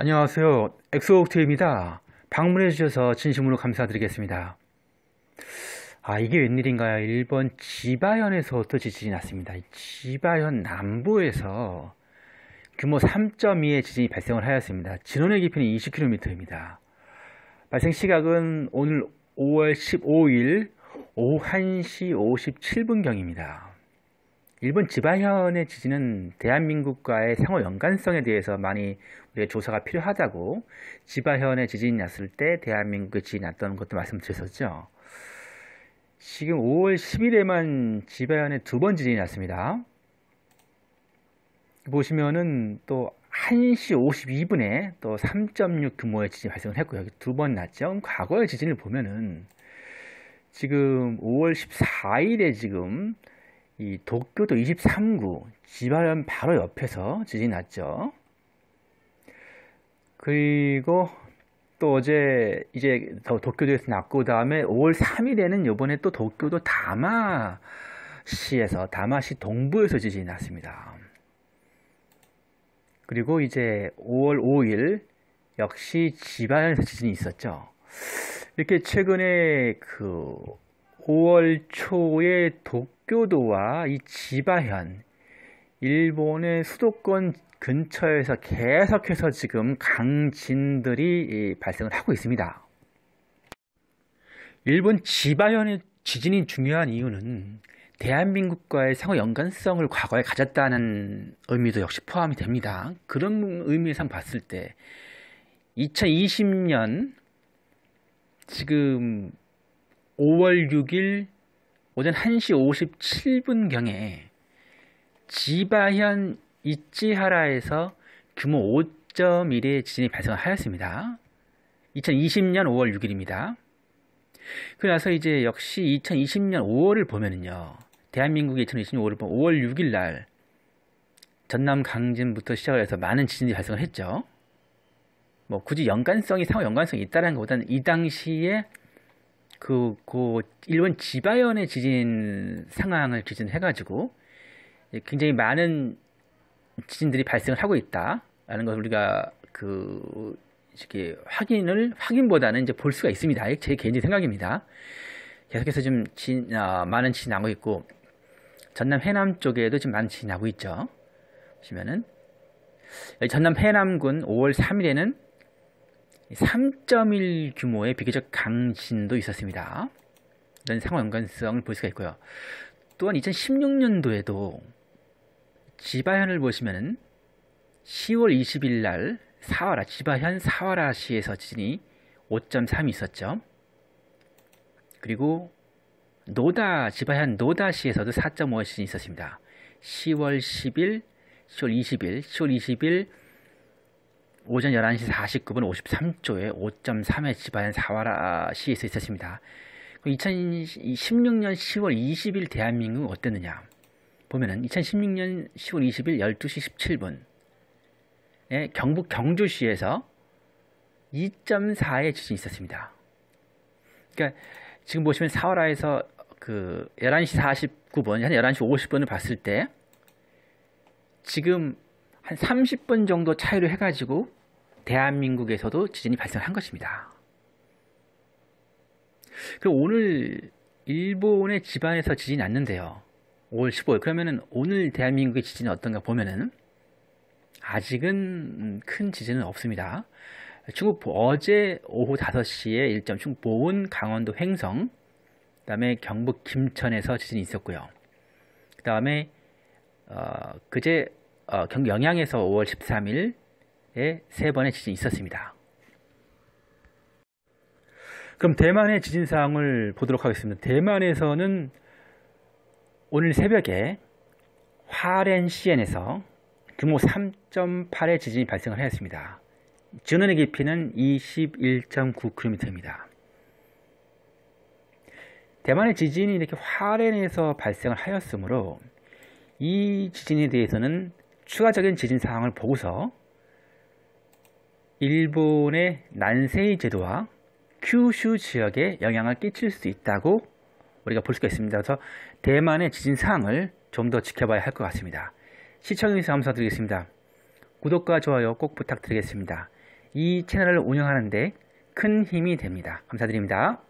안녕하세요. 엑소옥트입니다. 방문해 주셔서 진심으로 감사드리겠습니다. 아 이게 웬일인가요? 일본 지바현에서부터 지진이 났습니다. 지바현 남부에서 규모 3.2의 지진이 발생을 하였습니다. 진원의 깊이는 20km입니다. 발생 시각은 오늘 5월 15일 오후 1시 57분경입니다. 일본 지바현의 지진은 대한민국과의 상호 연관성에 대해서 많이 우리의 조사가 필요하다고 지바현의 지진이 났을 때 대한민국의 지진이 났다는 것도 말씀드렸었죠. 지금 5월 10일에만 지바현의 두 번 지진이 났습니다. 보시면은 또 1시 52분에 또 3.6 규모의 지진이 발생을 했고요. 두 번 났죠. 과거의 지진을 보면은 지금 5월 14일에 지금 이 도쿄도 23구 지바현 바로 옆에서 지진이 났죠. 그리고 또 어제 이제 더 도쿄도에서 났고 다음에 5월 3일에는 요번에 또 도쿄도 다마시에서 다마시 동부에서 지진이 났습니다. 그리고 이제 5월 5일 역시 지바현에서 지진이 있었죠. 이렇게 최근에 그 5월 초에 도쿄도와 이 지바현, 일본의 수도권 근처에서 계속해서 지금 강진들이 발생을 하고 있습니다. 일본 지바현의 지진이 중요한 이유는 대한민국과의 상호 연관성을 과거에 가졌다는 의미도 역시 포함이 됩니다. 그런 의미에서 봤을 때 2020년 지금 5월 6일 오전 1시 57분경에 지바현 이치하라에서 규모 5.1의 지진이 발생하였습니다. 2020년 5월 6일입니다. 그리고 나서 이제 역시 2020년 5월을 보면은요. 대한민국의 2020년 5월을 보면 5월 6일 날 전남 강진부터 시작을 해서 많은 지진이 발생을 했죠. 뭐 굳이 연관성이 상호 연관성이 있다는 것보다는 이 당시에 그, 그 일본 지바현의 지진 상황을 기준해가지고 굉장히 많은 지진들이 발생을 하고 있다라는 것을 우리가 그 이게 확인을 확인보다는 이제 볼 수가 있습니다. 제 개인적인 생각입니다. 계속해서 좀 진, 어, 많은 지진 이 나고 있고 전남 해남 쪽에도 지금 많은 지진 이 나고 있죠. 보시면은 전남 해남군 5월 3일에는 3.1 규모의 비교적 강진도 있었습니다. 이런 상호 연관성을 볼 수가 있고요. 또한 2016년도에도 지바현을 보시면은 10월 20일 날 사와라 지바현 사와라시에서 지진이 5.3이 있었죠. 그리고 노다 지바현 노다시에서도 4.5의 지진이 있었습니다. 10월 10일, 10월 20일, 10월 20일 오전 11시 49분 53초에 5.3의 지반 사와라시에서 있었습니다. 2016년 그 10월 20일 대한민국 어땠느냐? 보면은 2016년 10월 20일 12시 17분에 경북 경주시에서 2.4의 지진이 있었습니다. 그러니까 지금 보시면 사와라에서 그 11시 49분, 한 11시 50분을 봤을 때 지금 한 30분 정도 차이로 해가지고 대한민국에서도 지진이 발생한 것입니다. 그럼 오늘 일본의 지방에서 지진이 났는데요. 5월 15일. 그러면은 오늘 대한민국의 지진이 어떤가 보면은 아직은 큰 지진은 없습니다. 중국 어제 오후 5시에 1점 중 보은 강원도 횡성 그다음에 경북 김천에서 지진이 있었고요. 그다음에 어, 그제 어, 경기 영양에서 5월 13일 예, 세 번의 지진이 있었습니다. 그럼 대만의 지진 사항을 보도록 하겠습니다. 대만에서는 오늘 새벽에 화렌시엔에서 규모 3.8의 지진이 발생을 하였습니다. 전원의 깊이는 21.9km입니다. 대만의 지진이 이렇게 화렌에서 발생을 하였으므로 이 지진에 대해서는 추가적인 지진 사항을 보고서 일본의 난세이 제도와 큐슈 지역에 영향을 끼칠 수 있다고 우리가 볼 수가 있습니다. 그래서 대만의 지진 상황을좀 더 지켜봐야 할 것 같습니다. 시청해주셔서 감사드리겠습니다. 구독과 좋아요 꼭 부탁드리겠습니다. 이 채널을 운영하는데 큰 힘이 됩니다. 감사드립니다.